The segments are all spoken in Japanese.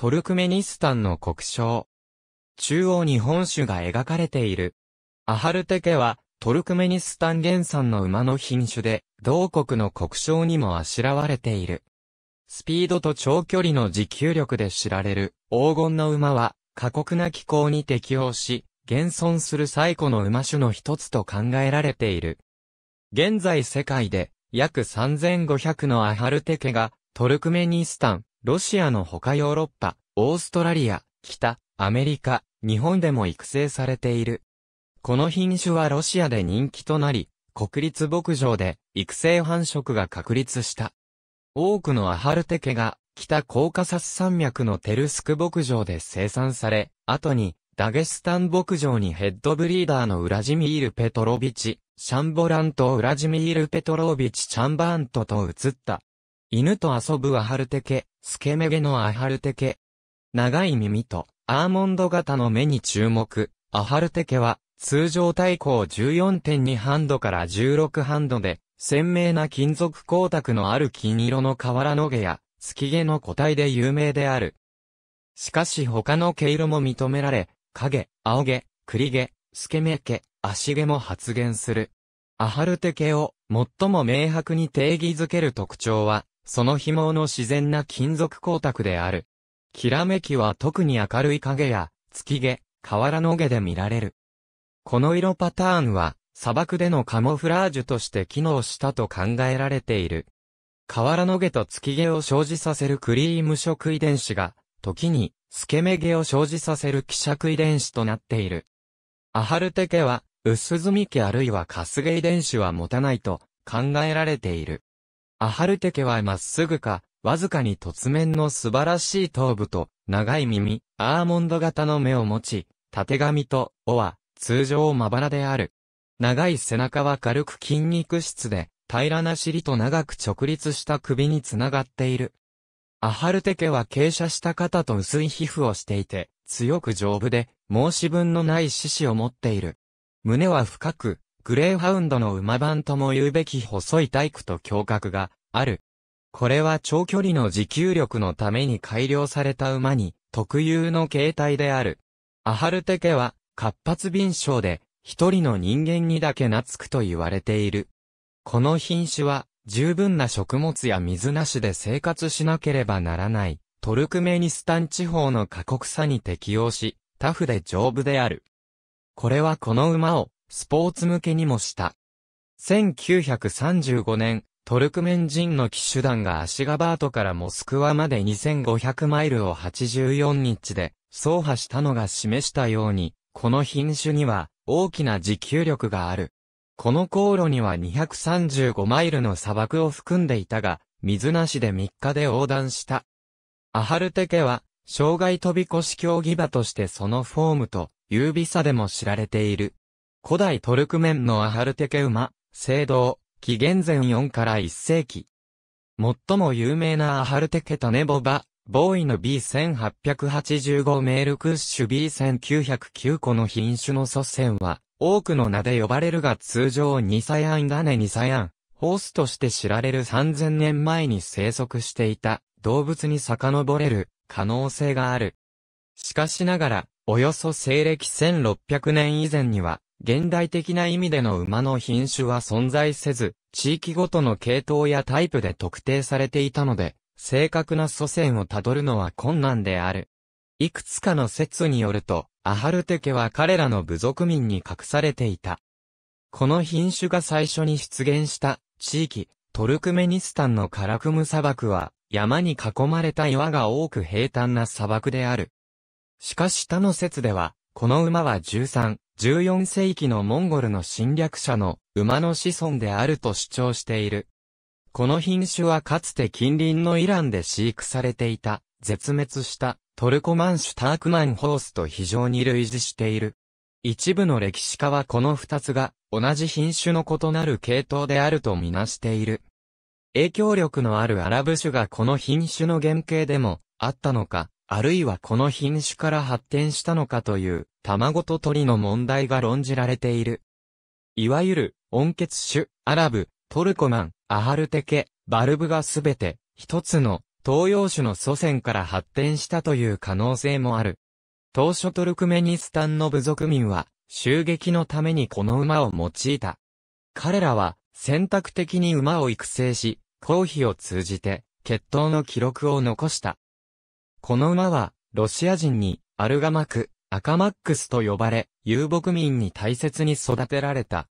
トルクメニスタンの国章。中央に本種が描かれている。アハルテケは、トルクメニスタン原産の馬の品種で、同国の国章にもあしらわれている。スピードと長距離の持久力で知られる黄金の馬は、過酷な気候に適応し、現存する最古の馬種の一つと考えられている。現在世界で約3500のアハルテケがトルクメニスタン、ロシアの他ヨーロッパ、オーストラリア、北、アメリカ、日本でも育成されている。この品種はロシアで人気となり、国立牧場で育成繁殖が確立した。多くのアハルテケが北コーカサス山脈のテルスク牧場で生産され、後にダゲスタン牧場にヘッドブリーダーのウラジミール・ペトロビチ、シャンボラントウラジミール・ペトロビチ・チャンバーントと移った。犬と遊ぶアハルテケ、スケメゲのアハルテケ。長い耳とアーモンド型の目に注目。アハルテケは通常対抗14.2ハンドから16ハンドで鮮明な金属光沢のある金色の瓦の毛や月毛の個体で有名である。しかし他の毛色も認められ、影、青毛、栗毛、スケメ毛、足毛も発現する。アハルテケを最も明白に定義づける特徴は、その紐の自然な金属光沢である。きらめきは特に明るい影や、月毛、瓦の毛で見られる。この色パターンは、砂漠でのカモフラージュとして機能したと考えられている。瓦の毛と月毛を生じさせるクリーム色遺伝子が、時に、透け目毛を生じさせる希釈遺伝子となっている。アハルテ家は、薄墨毛あるいはカスゲ遺伝子は持たないと考えられている。アハルテケはまっすぐか、わずかに突面の素晴らしい頭部と、長い耳、アーモンド型の目を持ち、縦髪と、尾は、通常まばらである。長い背中は軽く筋肉質で、平らな尻と長く直立した首につながっている。アハルテケは傾斜した肩と薄い皮膚をしていて、強く丈夫で、申し分のない獅子を持っている。胸は深く、グレーハウンドの馬番とも言うべき細い体育と胸郭がある。これは長距離の持久力のために改良された馬に特有の形態である。アハルテケは活発敏症で一人の人間にだけ懐くと言われている。この品種は十分な食物や水なしで生活しなければならないトルクメニスタン地方の過酷さに適応し、タフで丈夫である。これはこの馬をスポーツ向けにもした。1935年、トルクメン人の騎手団がアシガバートからモスクワまで2500マイルを84日で走破したのが示したように、この品種には大きな持久力がある。この航路には235マイルの砂漠を含んでいたが、水なしで3日で横断した。アハルテケは、障害飛び越し競技場としてそのフォームと、優美さでも知られている。古代トルクメンのアハルテケ馬、聖堂、紀元前4から1世紀。最も有名なアハルテケタネボバ、ボーイの B1885 メールクッシュ B1909 個の品種の祖先は、多くの名で呼ばれるが通常ニサヤンガネニサヤン、ホースとして知られる3000年前に生息していた動物に遡れる可能性がある。しかしながら、およそ西暦1600年以前には、現代的な意味での馬の品種は存在せず、地域ごとの系統やタイプで特定されていたので、正確な祖先をたどるのは困難である。いくつかの説によると、アハルテ家は彼らの部族民に隠されていた。この品種が最初に出現した地域、トルクメニスタンのカラクム砂漠は、山に囲まれた岩が多く平坦な砂漠である。しかし他の説では、この馬は13、14世紀のモンゴルの侵略者の馬の子孫であると主張している。この品種はかつて近隣のイランで飼育されていた、絶滅したトルコマンシュタークマンホースと非常に類似している。一部の歴史家はこの二つが同じ品種の異なる系統であるとみなしている。影響力のあるアラブ種がこの品種の原型でもあったのか、あるいはこの品種から発展したのかという、卵と鳥の問題が論じられている。いわゆる、温血種、アラブ、トルコマン、アハルテケ、バルブがすべて、一つの、東洋種の祖先から発展したという可能性もある。当初トルクメニスタンの部族民は、襲撃のためにこの馬を用いた。彼らは、選択的に馬を育成し、公費を通じて、血統の記録を残した。この馬は、ロシア人に、アルガマク、アカマックスと呼ばれ、遊牧民に大切に育てられた。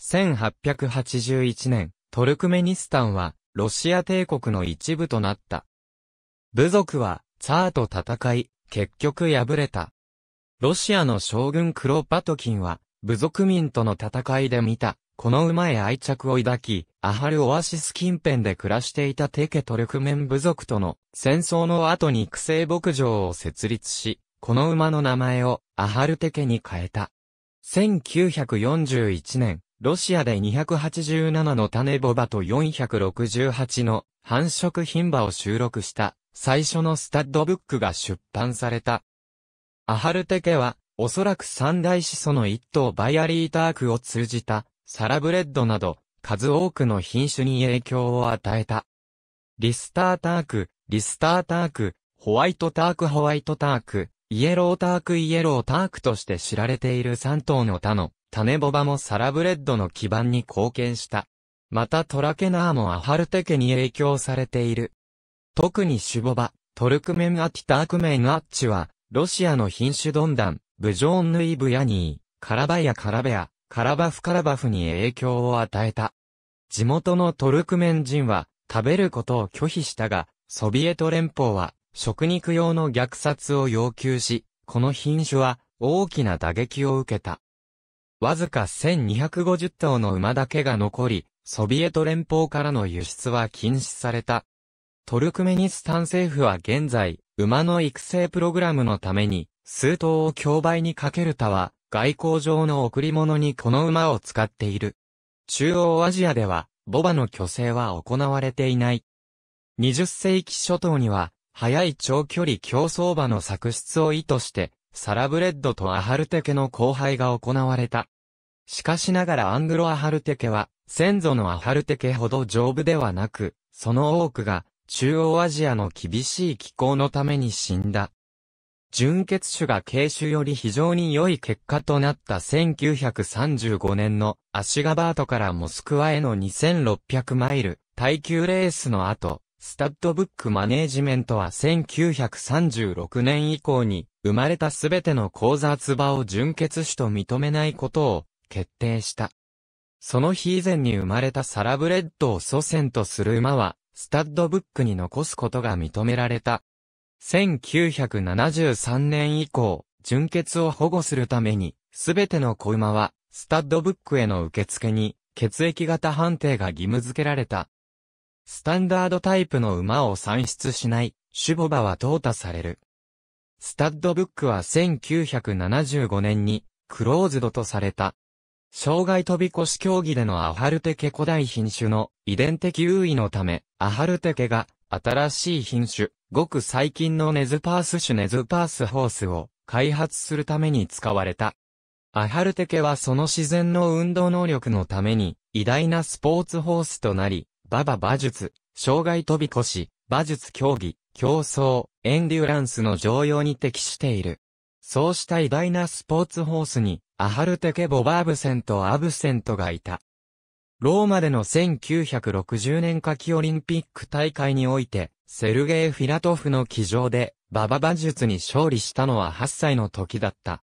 1881年、トルクメニスタンは、ロシア帝国の一部となった。部族は、ツァーと戦い、結局敗れた。ロシアの将軍クロパトキンは、部族民との戦いで見た、この馬へ愛着を抱き、アハルオアシス近辺で暮らしていたテケトルクメン部族との戦争の後に育成牧場を設立し、この馬の名前をアハルテケに変えた。1941年、ロシアで287の種ボバと468の繁殖品馬を収録した最初のスタッドブックが出版された。アハルテケはおそらく三大始祖の一頭バイアリータークを通じたサラブレッドなど、数多くの品種に影響を与えた。リスターターク、リスターターク、ホワイトタークホワイトターク、イエロータークイエロータークとして知られている3頭の他の種ボバもサラブレッドの基盤に貢献した。またトラケナーもアハルテケに影響されている。特にシュボバ、トルクメンアティタークメンアッチは、ロシアの品種ドンダン、ブジョーンヌイブヤニー、カラバヤカラベア、カラバフカラバフに影響を与えた。地元のトルクメン人は食べることを拒否したが、ソビエト連邦は食肉用の虐殺を要求し、この品種は大きな打撃を受けた。わずか1250頭の馬だけが残り、ソビエト連邦からの輸出は禁止された。トルクメニスタン政府は現在、馬の育成プログラムのために、数頭を競売にかけるたは、外交上の贈り物にこの馬を使っている。中央アジアでは、ボバの虚勢は行われていない。20世紀初頭には、速い長距離競走馬の作出を意図して、サラブレッドとアハルテケの交配が行われた。しかしながらアングロアハルテケは、先祖のアハルテケほど丈夫ではなく、その多くが、中央アジアの厳しい気候のために死んだ。純血種が軽種より非常に良い結果となった1935年のアシガバートからモスクワへの2600マイル耐久レースの後、スタッドブックマネージメントは1936年以降に生まれたすべての講座唾を純血種と認めないことを決定した。その日以前に生まれたサラブレッドを祖先とする馬は、スタッドブックに残すことが認められた。1973年以降、純血を保護するために、すべての子馬は、スタッドブックへの受付に、血液型判定が義務付けられた。スタンダードタイプの馬を算出しない、種母馬は淘汰される。スタッドブックは1975年に、クローズドとされた。障害飛び越し競技でのアハルテケ古代品種の遺伝的優位のため、アハルテケが新しい品種、ごく最近のネズパース種ネズパースホースを開発するために使われた。アハルテケはその自然の運動能力のために偉大なスポーツホースとなり、馬場馬術、障害飛び越し、馬術競技、競争、エンデュランスの常用に適している。そうした偉大なスポーツホースに、アハルテケ・ボバーブセント・アブセントがいた。ローマでの1960年夏季オリンピック大会において、セルゲイ・フィラトフの騎乗で、ババ馬術に勝利したのは8歳の時だった。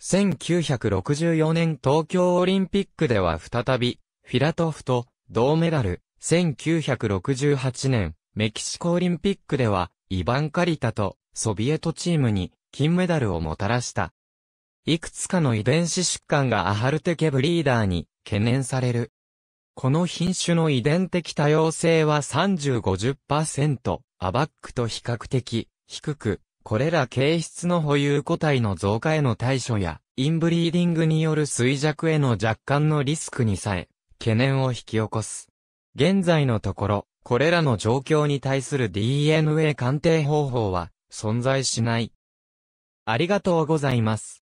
1964年東京オリンピックでは再び、フィラトフと銅メダル、1968年、メキシコオリンピックでは、イバン・カリタとソビエトチームに金メダルをもたらした。いくつかの遺伝子疾患がアハルテケブリーダーに懸念される。この品種の遺伝的多様性は30-50%、アバックと比較的低く、これら形質の保有個体の増加への対処や、インブリーディングによる衰弱への若干のリスクにさえ、懸念を引き起こす。現在のところ、これらの状況に対する DNA 鑑定方法は存在しない。ありがとうございます。